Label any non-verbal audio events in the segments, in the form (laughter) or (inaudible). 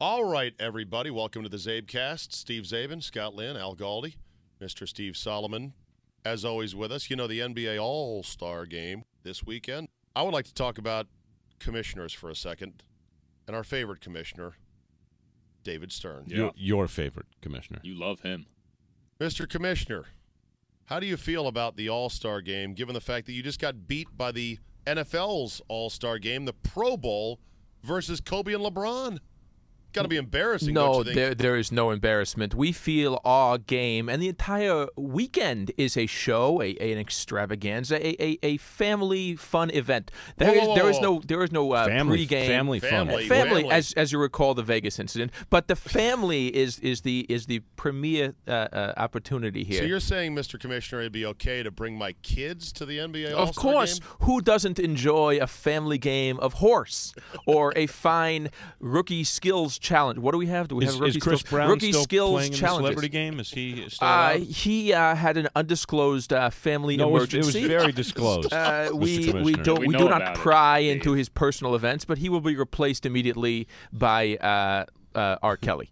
All right, everybody. Welcome to the Zabecast. Steve Zabin, Scott Lynn, Al Galdi, Mr. Steve Solomon, as always with us. You know, the NBA All Star game this weekend. I would like to talk about commissioners for a second and our favorite commissioner, David Stern. Yeah. Your, your favorite commissioner. You love him. Mr. Commissioner, how do you feel about the All Star game given the fact that you just got beat by the NFL's All Star game, the Pro Bowl versus Kobe and LeBron? got to be embarrassing. No, there there is no embarrassment. We feel our game, and the entire weekend is a show, a, a an extravaganza, a, a, a family fun event. There whoa, is, whoa, there whoa. is no there is no uh, family, pregame family fun family, family, as as you recall the Vegas incident. But the family is is the is the premier uh, uh, opportunity here. So you're saying, Mr. Commissioner, it'd be okay to bring my kids to the NBA? All-Star of course. Game? Who doesn't enjoy a family game of horse or a fine rookie skills challenge. What do we have? Do we is, have rookie Chris skills? Brown rookie skills challenge. Celebrity game? Is he uh, still? Uh, he uh, had an undisclosed uh, family no, emergency. It was very disclosed. (laughs) Uh, we we don't we, we do not pry it. into his personal events, but he will be replaced immediately by uh, R. Kelly.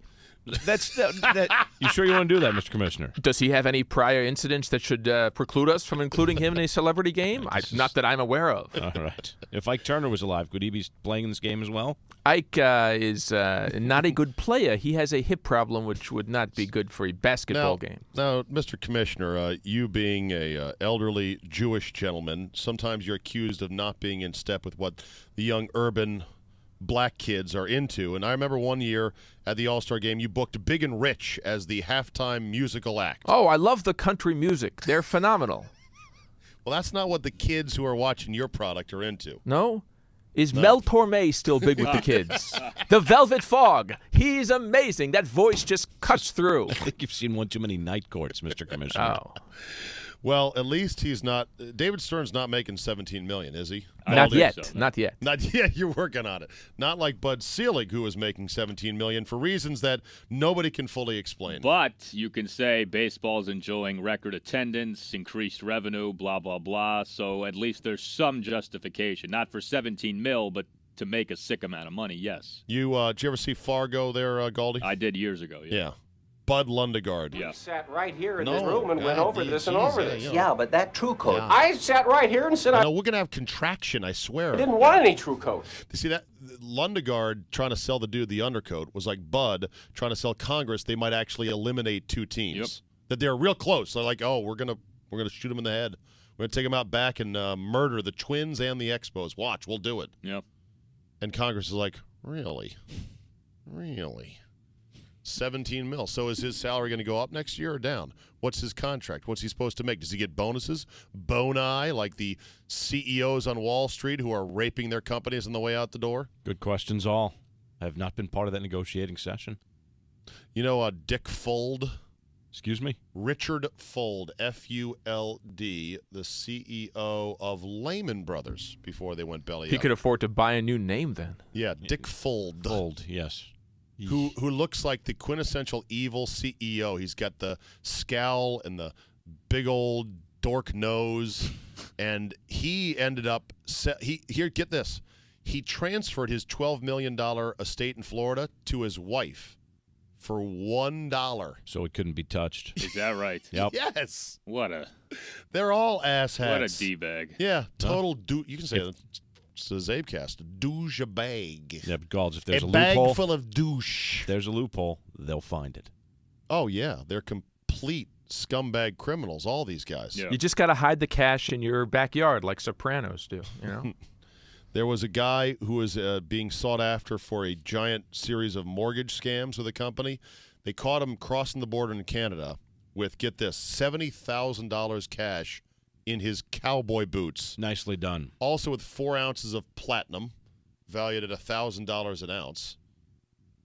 That's that, that. (laughs) you sure you want to do that, Mr. Commissioner? Does he have any prior incidents that should uh, preclude us from including him in a celebrity game? I, not that I'm aware of. All right. If Ike Turner was alive, could he be playing in this game as well? Ike uh, is uh, not a good player. He has a hip problem, which would not be good for a basketball now, game. Now, Mr. Commissioner, uh, you being a uh, elderly Jewish gentleman, sometimes you're accused of not being in step with what the young urban black kids are into. And I remember one year at the All Star game, you booked Big and Rich as the halftime musical act. Oh, I love the country music. They're phenomenal. (laughs) well, that's not what the kids who are watching your product are into. No? Is no. Mel Torme still big with the (laughs) kids? the Velvet Fog. He's amazing. That voice just cuts through. (laughs) I think you've seen one too many night courts, Mr. Commissioner. Oh. Well, at least he's not. David Stern's not making 17 million, is he? not yet. So. Not yet. Not (laughs) yet. You're working on it. Not like Bud Selig, who is making 17 million for reasons that nobody can fully explain. But you can say baseball's enjoying record attendance, increased revenue, blah blah blah. So at least there's some justification, not for 17 mil, but to make a sick amount of money. Yes. You uh, did you ever see Fargo there, uh, Galdi? I did years ago. Yeah. yeah. Bud Lundegaard. Yeah. We sat right here in no, this room and God, went over this and over this. Yeah, but that true coat. Yeah. I sat right here and said, I, know, we're going to have contraction, I swear. I didn't want any true coat. You see that? Lundegaard trying to sell the dude the undercoat was like Bud trying to sell Congress they might actually eliminate two teams. Yep. That they're real close. They're like, oh, we're going to we're gonna shoot them in the head. We're going to take them out back and uh, murder the Twins and the Expos. Watch, we'll do it. Yeah. And Congress is like, really? Really? 17 mil. So is his salary going to go up next year or down? What's his contract? What's he supposed to make? Does he get bonuses? Boni, like the CEOs on Wall Street who are raping their companies on the way out the door? Good questions, all. I have not been part of that negotiating session. You know, uh, Dick Fold. Excuse me? Richard Fold, F U L D, the CEO of Lehman Brothers before they went belly he up. He could afford to buy a new name then. Yeah, Dick Fold. Fold, yes who who looks like the quintessential evil CEO. He's got the scowl and the big old dork nose, (laughs) and he ended up he here. Get this, he transferred his twelve million dollar estate in Florida to his wife for one dollar. So it couldn't be touched. Is that right? (laughs) yep. Yes. What a. They're all asshats. What a d bag. Yeah. Total huh? You can say if, it's Abecast. Douche a bag. Yeah, Galds, if there's a, a bag loophole, full of douche. there's a loophole, they'll find it. Oh yeah, they're complete scumbag criminals. All these guys. Yeah. You just got to hide the cash in your backyard like Sopranos do. You know. (laughs) (laughs) There was a guy who was uh, being sought after for a giant series of mortgage scams with a company. They caught him crossing the border in Canada with, get this, $70,000 cash in his cowboy boots. Nicely done. Also with four ounces of platinum, valued at thousand dollars an ounce.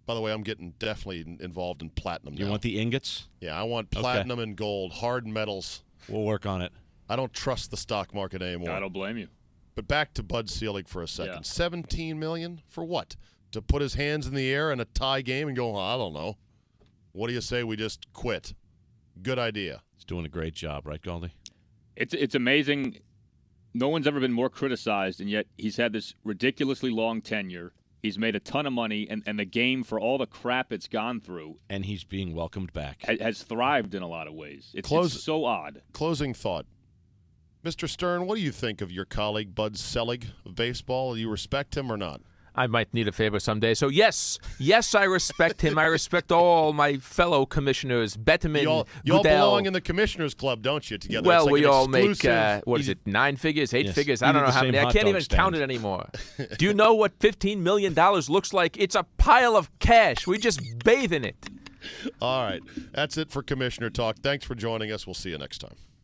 By the way, I'm getting definitely involved in platinum. You now. want the ingots? Yeah, I want platinum okay. and gold, hard metals. We'll work on it. I don't trust the stock market anymore. I don't blame you. But back to Bud Selig for a second. Yeah. 17 million for what? To put his hands in the air in a tie game and go, oh, I don't know. What do you say we just quit? Good idea. He's doing a great job, right, Goldie? It's it's amazing. No one's ever been more criticized, and yet he's had this ridiculously long tenure. He's made a ton of money, and, and the game, for all the crap it's gone through, and he's being welcomed back, ha- has thrived in a lot of ways. It's, Close, it's so odd. Closing thought. Mr. Stern, what do you think of your colleague Bud Selig of baseball? Do you respect him or not? I might need a favor someday. So yes, yes, I respect him. I respect all my fellow commissioners. Betterman, you all, you all belong in the commissioners club, don't you? Together, well, like we all make uh, what is it? Nine figures, eight yes, figures. I don't know how many. I can't even count it anymore. (laughs) Do you know what fifteen million dollars looks like? It's a pile of cash. We just bathe in it. All right, that's it for commissioner talk. Thanks for joining us. We'll see you next time.